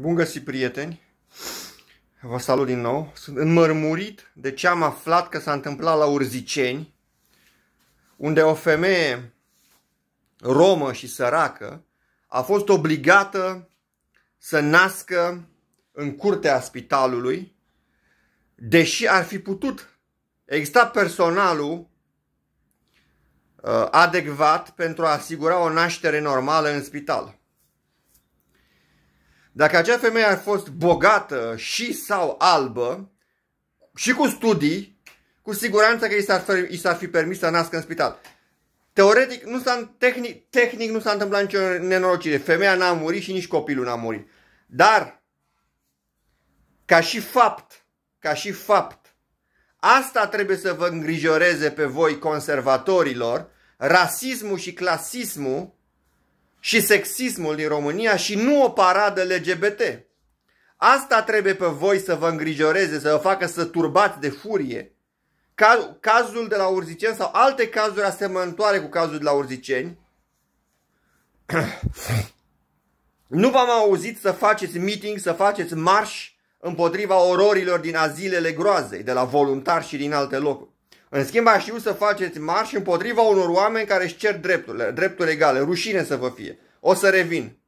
Bun găsit, prieteni! Vă salut din nou! Sunt înmărmurit de ce am aflat că s-a întâmplat la Urziceni, unde o femeie romă și săracă a fost obligată să nască în curtea spitalului, deși ar fi putut. Exista personalul uh, adecvat pentru a asigura o naștere normală în spital. Dacă acea femeie ar fost bogată și sau albă și cu studii, cu siguranță că i s-ar fi, s-ar fi permis să nască în spital. Teoretic, nu s-a, tehnic, tehnic nu s-a întâmplat nicio nenorocire. Femeia n-a murit și nici copilul n-a murit. Dar, ca și fapt, ca și fapt, asta trebuie să vă îngrijoreze pe voi conservatorilor, rasismul și clasismul și sexismul din România și nu o paradă LGBT. Asta trebuie pe voi să vă îngrijoreze, să vă facă să turbați de furie. Cazul de la Urziceni sau alte cazuri asemănătoare cu cazul de la Urziceni. Nu v-am auzit să faceți meeting, să faceți marș împotriva ororilor din azilele groazei, de la voluntari și din alte locuri. În schimb, aș știu să faceți marș împotriva unor oameni care își cer drepturile, drepturi egale. Rușine să vă fie. O să revin.